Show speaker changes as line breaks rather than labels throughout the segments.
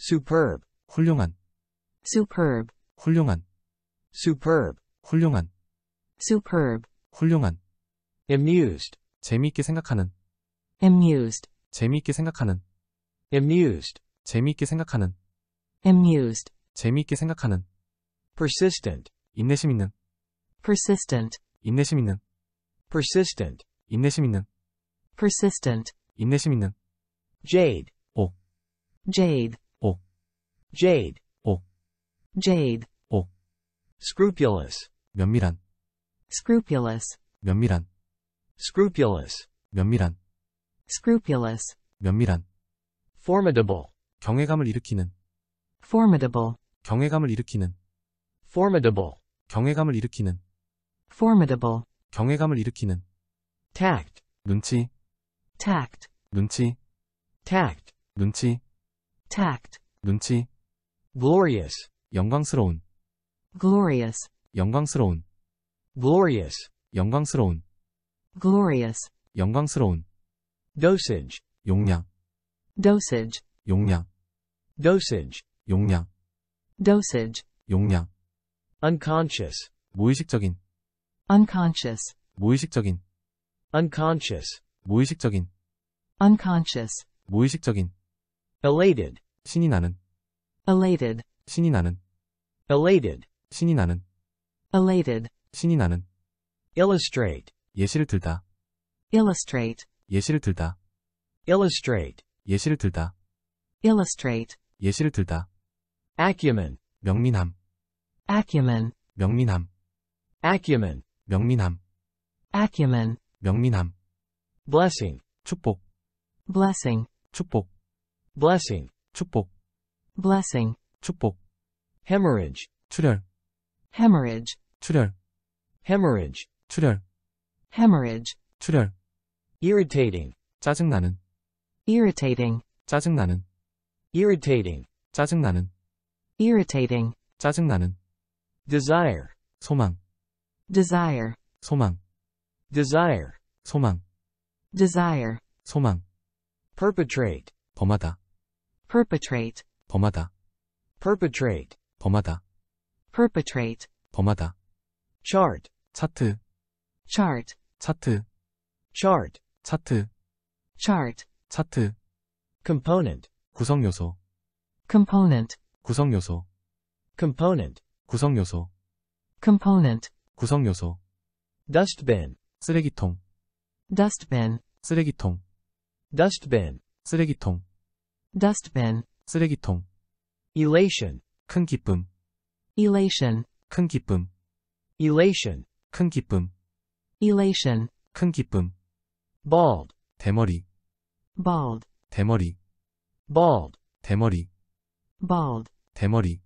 superb 훌륭한 superb 훌륭한 superb 훌륭한 superb 훌륭한 amused 재미있게 생각하는 amused 재미있게 생각하는 amused 재미있게 생각하는 amused 재미있게 생각하는 persistent 인내심 있는 persistent 인내심 있는 persistent 인내심 있는 persistent 인내심 있는 jade 옥 jade jade, 옥, jade, 옥, scrupulous, 면밀한, scrupulous, 면밀한, scrupulous, 면밀한, scrupulous, 면밀한, formidable, 경외감을 일으키는, formidable, 경외감을 일으키는, formidable, 경외감을 일으키는, formidable, 경외감을 일으키는, tact, 눈치, tact, 눈치, tact, 눈치, tact, 눈치, glorious 영광스러운 glorious 영광스러운 glorious 영광스러운 glorious 영광스러운 dosage 용량 dosage 용량 dosage 용량 dosage 용량 unconscious 무의식적인 unconscious 무의식적인 unconscious 무의식적인 unconscious 무의식적인 elated 신이 나는 elated 신이 나는 elated 신이 나는 elated 신이 나는 illustrate 예시를 들다 illustrate 예시를 들다 illustrate 예시를 들다 illustrate 예시를 들다 acumen 명민함 acumen 명민함 acumen 명민함 acumen 명민함 blessing 축복 blessing 축복 blessing 축복 blessing, 축복, hemorrhage, 출혈, hemorrhage, 출혈, hemorrhage, 출혈, hemorrhage, 출혈, irritating, 짜증나는, irritating, 짜증나는, irritating, 짜증나는, irritating, 짜증나는, desire, 소망, desire, 소망, desire, 소망, desire, 소망, perpetrate, 범하다, perpetrate, 범하다 perpetrate 범하다 perpetrate 범하다 chart 차트 chart 차트 chart 차트 chart 차트 component 구성 요소 component 구성 요소 component 구성 요소 component 구성 요소 dustbin 쓰레기통 dustbin 쓰레기통 dustbin 쓰레기통 dustbin 쓰레기통 elation 큰 기쁨 elation 큰 기쁨 elation 큰 기쁨 elation 큰 기쁨 bald 대머리 bald 대머리 bald 대머리 bald 대머리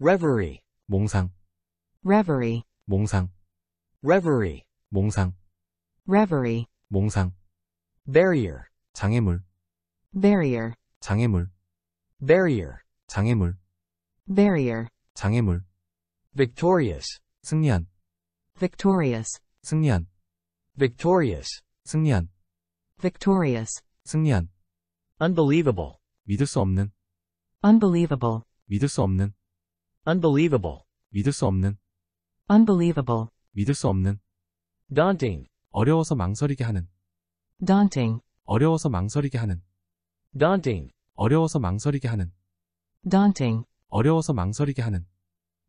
reverie 몽상 reverie 몽상 reverie 몽상 reverie 몽상 barrier 장애물 barrier 장애물 barrier 장애물 barrier 장애물 victorious 승리한 victorious 승리한 victorious 승리한 victorious 승리한 unbelievable 믿을 수 없는 unbelievable 믿을 수 없는 unbelievable 믿을 수 없는 unbelievable 믿을 수 없는 daunting 어려워서 망설이게 하는 daunting 어려워서 망설이게 하는 daunting 어려워서 망설이게 하는 daunting 어려워서 망설이게 하는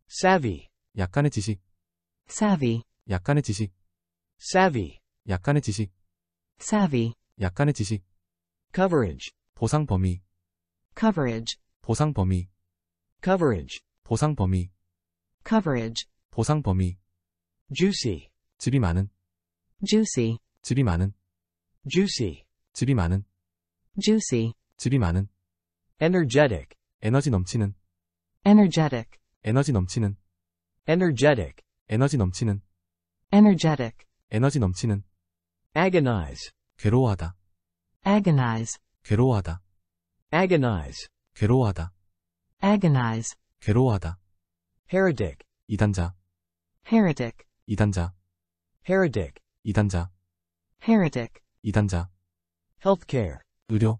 savvy 약간의 지식 savvy 약간의 지식 savvy 약간의 지식 savvy 약간의 지식 coverage 보상 범위 coverage 보상 범위 coverage 보상 범위 coverage 보상 범위 juicy 질이 많은 juicy 질이 많은 juicy 질이 많은 juicy 질이 많은 energetic 에너지 넘치는 energetic 에너지 넘치는 energetic 에너지 넘치는 energetic 에너지 넘치는 agonize 괴로워하다 agonize 괴로워하다 agonize 괴로워하다 agonize 괴로워하다 heretic 이단자 heretic 이단자 heretic 이단자 heretic 이단자 healthcare 의료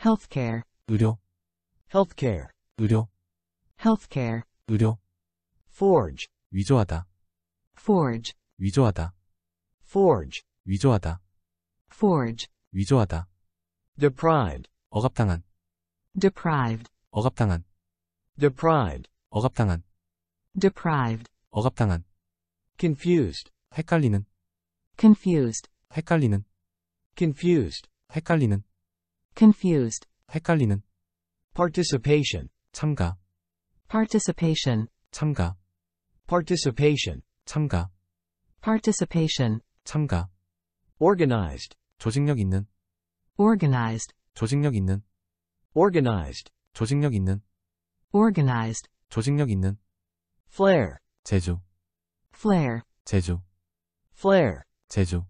healthcare 의료 healthcare 의료 healthcare 의료 forge 위조하다 forge 위조하다 forge 위조하다 forge 위조하다 deprived 억압당한 deprived 억압당한 deprived 억압당한 deprived 억압당한 confused 헷갈리는 confused 헷갈리는 confused 헷갈리는 confused 헷갈리는 participation 참가 participation 참가 participation 참가 participation 참가 organized 조직력 있는 organized 조직력 있는 organized 조직력 있는 organized 조직력 있는 flare 제조 flare 제조 flare 제조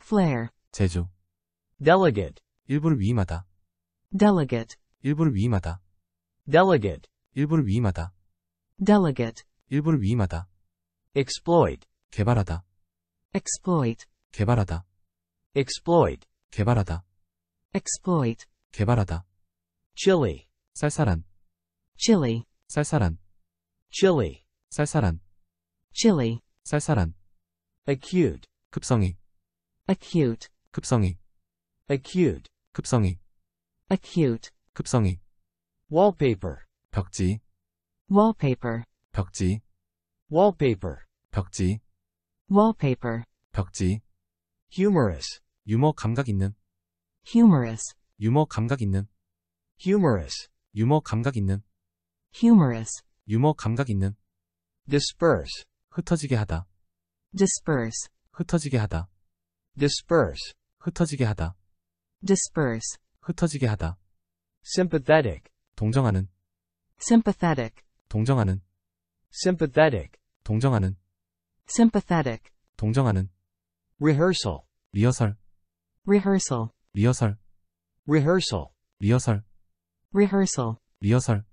flare 제조 delegate 일부를 위임하다 delegate 일부를 위임하다 delegate 일부를 위임하다 delegate 일부를 위임하다 exploit 개발하다 exploit 개발하다 exploit 개발하다 exploit 개발하다 chili 쌀쌀한 chili 쌀쌀한 chili 쌀쌀한 chili 쌀쌀한 acute 급성이 acute 급성이 acute 급성이 acute 급성이 wallpaper 벽지 wallpaper 벽지 wallpaper 벽지 wallpaper 벽지 humorous 유머 감각 있는 humorous 유머 감각 있는 humorous 유머 감각 있는 humorous 유머 감각 있는 disperse 흩어지게 하다 disperse 흩어지게 하다 disperse 흩어지게 하다 disperse 흩어지게 하다. sympathetic 동정하는 sympathetic 동정하는 sympathetic 동정하는 sympathetic 동정하는 rehearsal 리허설 rehearsal 리허설 rehearsal 리허설 rehearsal 리허설